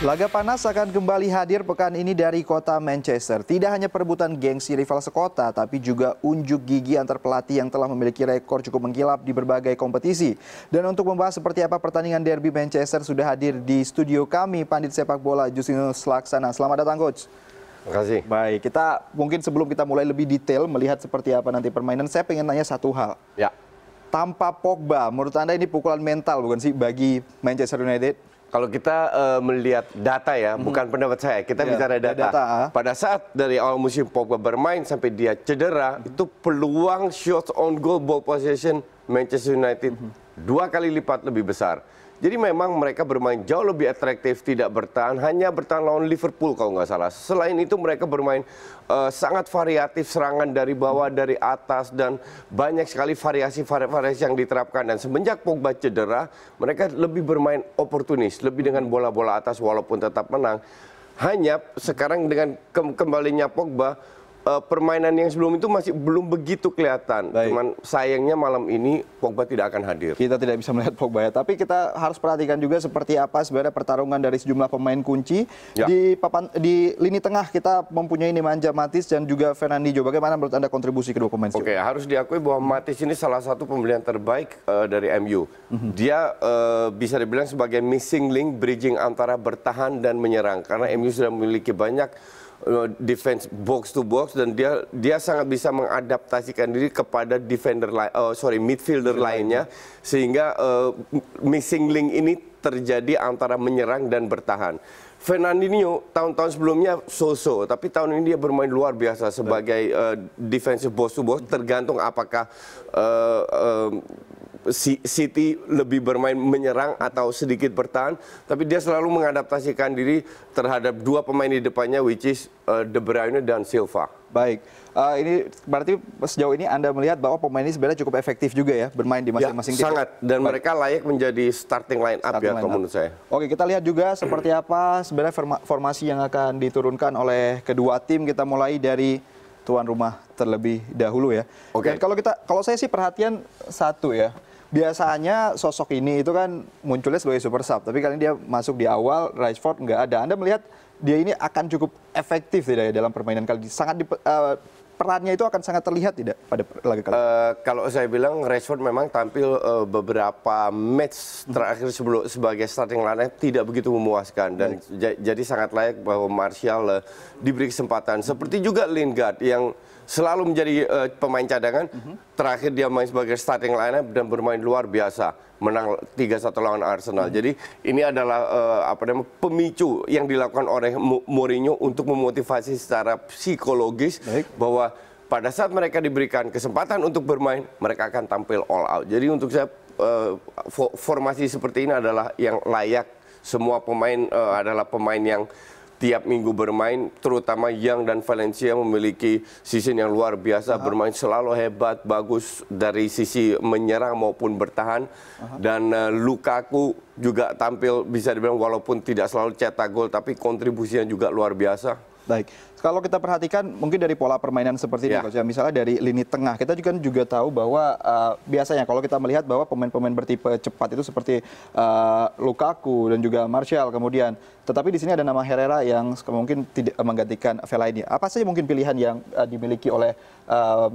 Laga panas akan kembali hadir pekan ini dari kota Manchester. Tidak hanya perebutan gengsi rival sekota, tapi juga unjuk gigi antar pelatih yang telah memiliki rekor cukup mengkilap di berbagai kompetisi. Dan untuk membahas seperti apa pertandingan derby Manchester sudah hadir di studio kami, pandit sepak bola Justinus Laksana. Selamat datang, Coach. Terima kasih. Baik, kita mungkin sebelum kita mulai lebih detail melihat seperti apa nanti permainan, saya ingin tanya satu hal. Ya. Tanpa Pogba, menurut Anda ini pukulan mental bukan sih bagi Manchester United? kalau kita uh, melihat data ya, hmm. bukan pendapat saya, kita yeah, bicara data. data. Ah. Pada saat dari awal musim Pogba bermain sampai dia cedera, hmm. itu peluang shots on goal ball possession Manchester United hmm. dua kali lipat lebih besar. Jadi memang mereka bermain jauh lebih atraktif, tidak bertahan, hanya bertahan lawan Liverpool kalau nggak salah. Selain itu mereka bermain uh, sangat variatif serangan dari bawah, dari atas dan banyak sekali variasi-variasi yang diterapkan. Dan semenjak Pogba cedera, mereka lebih bermain oportunis, lebih dengan bola-bola atas walaupun tetap menang. Hanya sekarang dengan ke kembalinya Pogba, uh, permainan yang sebelum itu masih belum begitu kelihatan. Baik. Cuman sayangnya malam ini Pogba tidak akan hadir. Kita tidak bisa melihat Pogba ya, tapi kita harus perhatikan juga seperti apa sebenarnya pertarungan dari sejumlah pemain kunci ya. di papan di lini tengah kita mempunyai Nemanja Matis dan juga Fernandinho. Bagaimana menurut Anda kontribusi kedua pemain? Oke, okay, harus diakui bahwa Matis ini salah satu pembelian terbaik uh, dari MU. Mm -hmm. Dia uh, bisa dibilang sebagai missing link bridging antara bertahan dan menyerang karena MU sudah memiliki banyak Eh, defense box to box dan dia dia sangat bisa mengadaptasikan diri kepada defender uh, sorry midfielder Sebenarnya. lainnya sehingga uh, missing link ini terjadi antara menyerang dan bertahan. Fernandinho tahun-tahun sebelumnya so-so, tapi tahun ini dia bermain luar biasa sebagai uh, defensive box to box tergantung apakah uh, uh, City lebih bermain menyerang atau sedikit bertahan, tapi dia selalu mengadaptasikan diri terhadap dua pemain di depannya, which is uh, De Bruyne dan Silva. Baik, uh, ini berarti sejauh ini Anda melihat bahwa pemain ini sebenarnya cukup efektif juga ya bermain di ya, masing-masing ya, tim. Sangat, dan Baik. mereka layak menjadi starting line up ya, starting ya line up. saya. Oke, kita lihat juga seperti apa sebenarnya formasi yang akan diturunkan oleh kedua tim. Kita mulai dari tuan rumah terlebih dahulu ya. Oke. Okay. kalau kita kalau saya sih perhatian satu ya biasanya sosok ini itu kan munculnya sebagai super sub, tapi kali ini dia masuk di awal, Rashford nggak ada. Anda melihat dia ini akan cukup efektif tidak ya dalam permainan kali ini? Sangat di, uh, perannya itu akan sangat terlihat tidak pada laga kali? Uh, kalau saya bilang Rashford memang tampil uh, beberapa match terakhir sebelum sebagai starting line tidak begitu memuaskan dan hmm. jadi sangat layak bahwa Martial uh, diberi kesempatan seperti juga Lingard yang selalu menjadi uh, pemain cadangan. Mm-hmm. Terakhir dia main sebagai starting lineup dan bermain luar biasa, menang 3-1 lawan Arsenal. Mm-hmm. Jadi ini adalah uh, apa namanya pemicu yang dilakukan oleh Mourinho untuk memotivasi secara psikologis Baik. bahwa pada saat mereka diberikan kesempatan untuk bermain, mereka akan tampil all out. Jadi untuk saya uh, formasi seperti ini adalah yang layak semua pemain uh, adalah pemain yang tiap minggu bermain terutama Yang dan Valencia memiliki season yang luar biasa uh bermain selalu hebat bagus dari sisi menyerang maupun bertahan uh dan uh, Lukaku juga tampil bisa dibilang walaupun tidak selalu cetak gol tapi kontribusinya juga luar biasa Baik, kalau kita perhatikan mungkin dari pola permainan seperti ya. ini ya. misalnya dari lini tengah kita juga juga tahu bahwa uh, biasanya kalau kita melihat bahwa pemain-pemain bertipe cepat itu seperti uh, Lukaku dan juga Martial kemudian, tetapi di sini ada nama Herrera yang mungkin tidak eh, menggantikan ini. Apa saja mungkin pilihan yang uh, dimiliki oleh uh,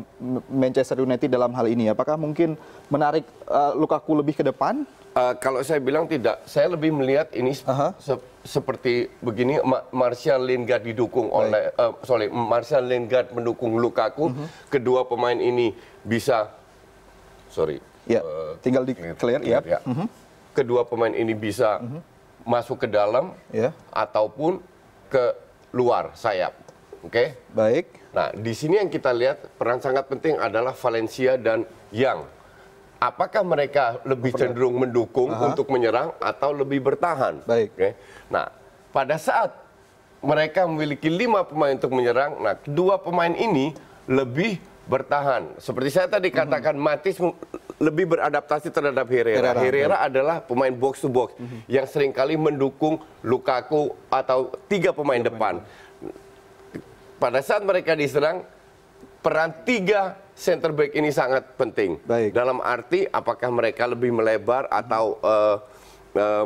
Manchester United dalam hal ini? Apakah mungkin menarik uh, Lukaku lebih ke depan? Uh, kalau saya bilang tidak, saya lebih melihat ini uh se seperti begini Ma Martial Lingard didukung Baik. oleh uh, sorry Martial Lingard mendukung Lukaku, uh mhm. -huh. kedua pemain ini bisa sorry yeah. Ya, uh, tinggal di clear, clear, clear ya. ya. Uh mhm. -huh. Kedua pemain ini bisa uh mhm. -huh. masuk ke dalam yeah. ataupun ke luar sayap. Oke. Okay? Baik. Nah, di sini yang kita lihat peran sangat penting adalah Valencia dan Yang apakah mereka lebih cenderung mendukung Aha. untuk menyerang atau lebih bertahan. Baik. Okay. Nah, pada saat mereka memiliki lima pemain untuk menyerang, nah dua pemain ini lebih bertahan. Seperti saya tadi mhm. katakan, mm -hmm. Matis lebih beradaptasi terhadap Herrera. Herrera, Herrera adalah pemain box to box mm -hmm. yang seringkali mendukung Lukaku atau tiga pemain, pemain depan. depan. Pada saat mereka diserang, peran tiga center back ini sangat penting. Baik. Dalam arti apakah mereka lebih melebar atau uh, uh,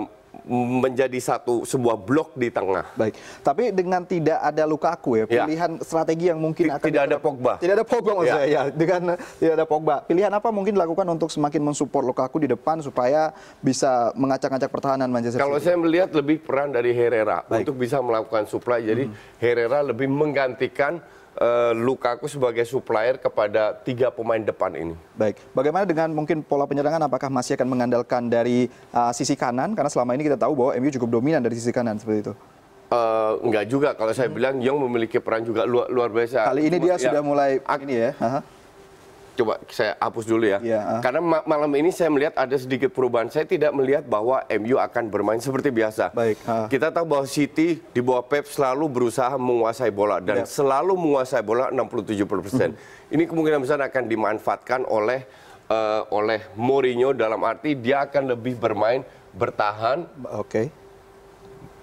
menjadi satu sebuah blok di tengah. Baik. Tapi dengan tidak ada Lukaku ya, ya. pilihan strategi yang mungkin T akan tidak ada Pogba. Tidak ada Pogba maksud ya. saya. Ya, dengan tidak ada Pogba. Pilihan apa mungkin dilakukan untuk semakin mensupport Lukaku di depan supaya bisa mengacak-acak pertahanan Manchester Kalau Kalau saya melihat lebih peran dari Herrera Baik. untuk bisa melakukan supply. Jadi hmm. Herrera lebih menggantikan uh, Lukaku sebagai supplier kepada tiga pemain depan ini. Baik, bagaimana dengan mungkin pola penyerangan? Apakah masih akan mengandalkan dari uh, sisi kanan? Karena selama ini kita tahu bahwa MU cukup dominan dari sisi kanan seperti itu. Uh, enggak juga kalau saya hmm. bilang Young memiliki peran juga luar, luar biasa. Kali ini dia ya, sudah mulai ini ya. Aha coba saya hapus dulu ya. Yeah. Iya, Karena ma malam ini saya melihat ada sedikit perubahan. Saya tidak melihat bahwa MU akan bermain seperti biasa. Baik. Ha. Ah. Kita tahu bahwa City di bawah Pep selalu berusaha menguasai bola dan yeah. selalu menguasai bola 67 persen. Mm -hmm. Ini kemungkinan besar akan dimanfaatkan oleh uh, oleh Mourinho dalam arti dia akan lebih bermain bertahan. Oke. Okay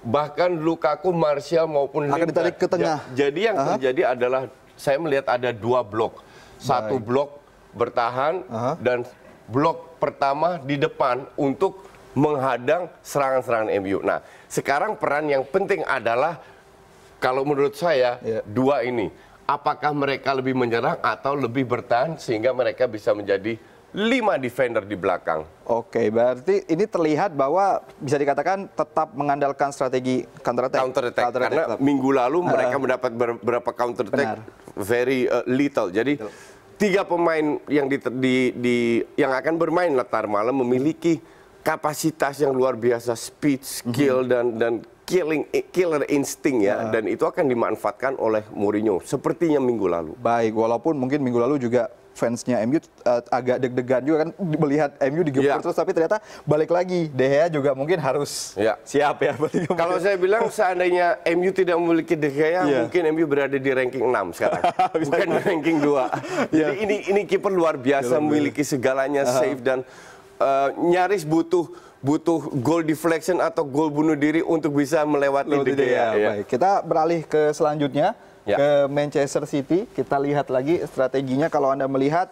bahkan Lukaku, Martial maupun akan ditarik ke tengah. Jadi yang terjadi adalah saya melihat ada dua blok. Satu Baik. blok bertahan dan blok pertama di depan untuk menghadang serangan-serangan MU. Nah, sekarang peran yang penting adalah kalau menurut saya yeah. dua ini. Apakah mereka lebih menyerang atau lebih bertahan sehingga mereka bisa menjadi lima defender di belakang. Oke, berarti ini terlihat bahwa bisa dikatakan tetap mengandalkan strategi counter attack. Counter attack, counter attack karena tetap. minggu lalu mereka uh, mendapat beberapa counter attack benar. very uh, little. Jadi Betul tiga pemain yang di, di, di yang akan bermain latar malam memiliki kapasitas yang luar biasa, speed, skill mm -hmm. dan dan killing killer insting ya, ya dan itu akan dimanfaatkan oleh Mourinho sepertinya minggu lalu. Baik, walaupun mungkin minggu lalu juga fansnya MU uh, eh, agak deg-degan juga kan melihat MU digempur iya. yeah. terus tapi ternyata balik lagi De Gea juga mungkin harus yeah. siap ya Kalau saya bilang oh. seandainya MU tidak memiliki De Gea yeah. mungkin MU berada di ranking 6 sekarang bukan di ranking 2. Iya. Jadi yeah. ini ini kiper luar biasa memiliki segalanya uh -huh. save dan uh, nyaris butuh butuh goal deflection atau gol bunuh diri untuk bisa melewati De Gea. Ya. Baik, kita beralih ke selanjutnya ya. ke Manchester City. Kita lihat lagi strateginya kalau Anda melihat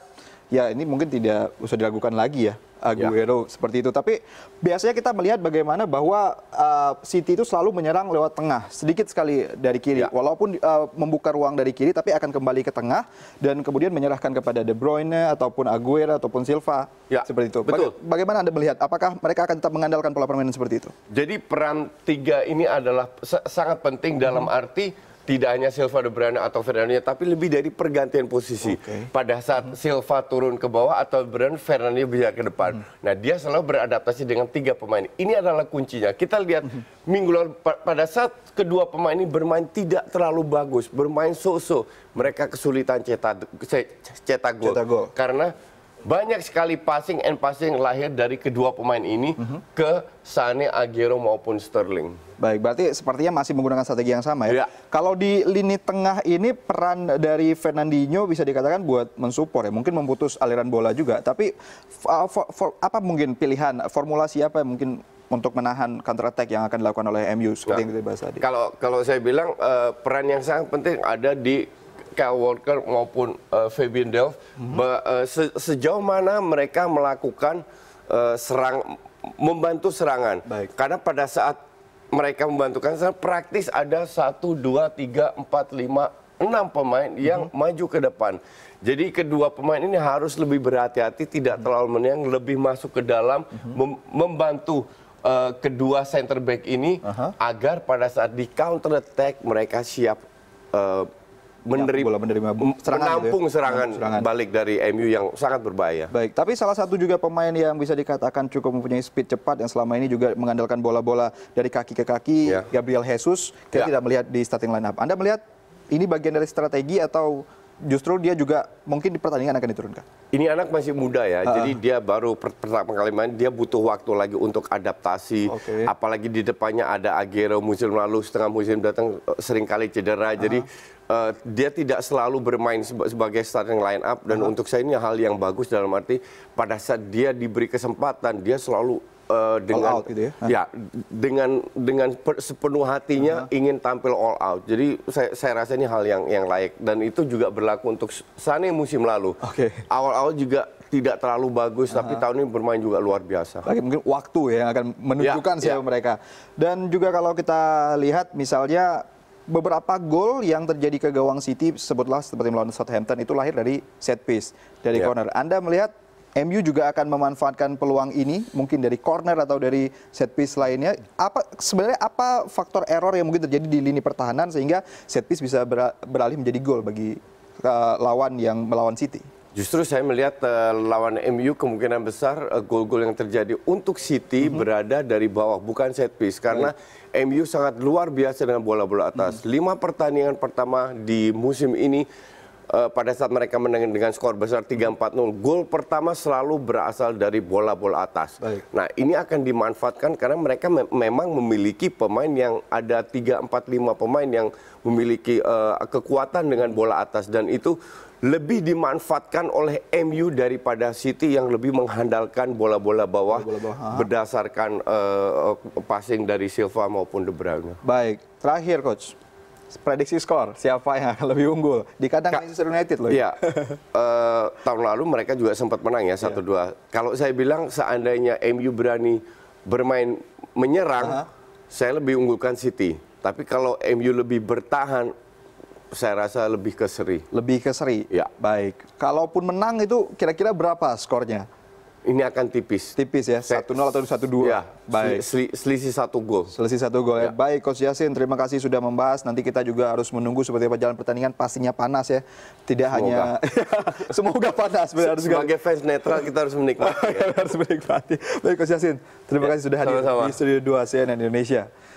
ya ini mungkin tidak usah diragukan lagi ya, ya. Aguero ya. seperti itu. Tapi biasanya kita melihat bagaimana bahwa uh, City itu selalu menyerang lewat tengah, sedikit sekali dari kiri. Ya. Walaupun uh, membuka ruang dari kiri, tapi akan kembali ke tengah dan kemudian menyerahkan kepada De Bruyne ataupun Aguero ataupun Silva. Ya. Seperti itu. Betul. Baga bagaimana Anda melihat? Apakah mereka akan tetap mengandalkan pola permainan seperti itu? Jadi peran tiga ini adalah sangat penting dalam hmm. arti tidak hanya Silva De Bruyne atau Fernandinho tapi lebih dari pergantian posisi. Okay. Pada saat hmm. Silva turun ke bawah atau De Bruyne Fernandinho bisa ke depan. Hmm. Nah, dia selalu beradaptasi dengan tiga pemain. Ini adalah kuncinya. Kita lihat hmm. minggu lalu pada saat kedua pemain ini bermain tidak terlalu bagus, bermain so-so, mereka kesulitan cetak cetak gol. Karena banyak sekali passing and passing lahir dari kedua pemain ini ke Sane, Agero maupun Sterling. Baik, berarti sepertinya masih menggunakan strategi yang sama ya. ya. Kalau di lini tengah ini peran dari Fernandinho bisa dikatakan buat mensupport ya, mungkin memutus aliran bola juga. Tapi for, for, apa mungkin pilihan formulasi apa yang mungkin untuk menahan counter attack yang akan dilakukan oleh MU seperti nah, yang kita bahas tadi. Kalau kalau saya bilang uh, peran yang sangat penting ada di Kyle Walker maupun uh, Fabian Delph -hmm. uh, se sejauh mana mereka melakukan uh, serang membantu serangan. Baik. Karena pada saat mereka membantukan serangan praktis ada satu dua tiga empat lima enam pemain mhm. yang -hmm. maju ke depan. Jadi kedua pemain ini harus lebih berhati-hati, tidak -hmm. terlalu menyang lebih masuk ke dalam, -hmm. mem membantu uh, kedua center back ini uh -huh. agar pada saat di counter attack mereka siap uh, Iya, menerima, bola, menerima gitu ya. serangan menampung ya? serangan, serangan balik dari MU yang sangat berbahaya. Baik, tapi salah satu juga pemain yang bisa dikatakan cukup mempunyai speed cepat yang selama ini juga mengandalkan bola-bola dari kaki ke kaki, ya. Gabriel Jesus, kita ya. tidak melihat di starting lineup. Anda melihat ini bagian dari strategi atau justru dia juga mungkin di pertandingan akan diturunkan. Ini anak masih muda ya, uh. jadi dia baru pertama kali main, dia butuh waktu lagi untuk adaptasi. Okay. Apalagi di depannya ada Agero musim lalu, setengah musim datang eh, seringkali cedera, uh. jadi Eh, dia tidak selalu bermain sebagai starting line up dan uh -huh. untuk saya ini hal yang bagus dalam arti pada saat dia diberi kesempatan dia selalu uh, dengan all out gitu ya. ya dengan dengan sepenuh hatinya uh -huh. ingin tampil all out. Jadi saya, saya rasa ini hal yang yang layak dan itu juga berlaku untuk Sane musim lalu. Okay. Awal-awal juga tidak terlalu bagus uh tapi tahun ini bermain juga luar biasa. Lagi mungkin waktu ya yang akan ya, menunjukkan ya, siapa ya. mereka. Dan juga kalau kita lihat misalnya beberapa gol yang terjadi ke gawang City sebutlah seperti melawan Southampton itu lahir dari set piece dari yeah. corner. Anda melihat MU juga akan memanfaatkan peluang ini mungkin dari corner atau dari set piece lainnya. Apa sebenarnya apa faktor error yang mungkin terjadi di lini pertahanan sehingga set piece bisa beralih menjadi gol bagi uh, lawan yang melawan City? Justru saya melihat uh, lawan MU kemungkinan besar uh, gol-gol yang terjadi untuk City mm -hmm. berada dari bawah bukan set piece karena mm -hmm. MU sangat luar biasa dengan bola-bola atas. Mm -hmm. Lima pertandingan pertama di musim ini uh, pada saat mereka menang dengan skor besar 3-4-0, gol pertama selalu berasal dari bola-bola atas. Baik. Nah, ini akan dimanfaatkan karena mereka me memang memiliki pemain yang ada 3 4 5 pemain yang memiliki uh, kekuatan dengan bola atas dan itu lebih dimanfaatkan oleh MU daripada City yang lebih mengandalkan bola-bola bawah, bola -bola bawah. berdasarkan uh, passing dari Silva maupun De Bruyne. Baik, terakhir coach prediksi skor siapa yang akan lebih unggul di kandang Ka Manchester United loh. Ya. Iya. uh, tahun lalu mereka juga sempat menang ya satu yeah. dua. Iya. Kalau saya bilang seandainya MU berani bermain menyerang, uh -huh. saya lebih unggulkan City. Tapi kalau MU lebih bertahan, saya rasa lebih ke Lebih ke seri. Ya. Baik. Kalaupun menang itu kira-kira berapa skornya? ini akan tipis. Tipis ya, satu nol atau satu dua. Ya, Baik. Sel selisih satu gol. Selisih satu gol ya. ya. Baik, Coach Yasin, terima kasih sudah membahas. Nanti kita juga harus menunggu seperti apa jalan pertandingan. Pastinya panas ya. Tidak Semoga. hanya... Semoga panas. Benar harus Sebagai fans netral kita harus menikmati. ya. harus menikmati. Baik, Coach Yasin, terima ya, kasih sudah hadir sama -sama. di Studio 2 CNN Indonesia.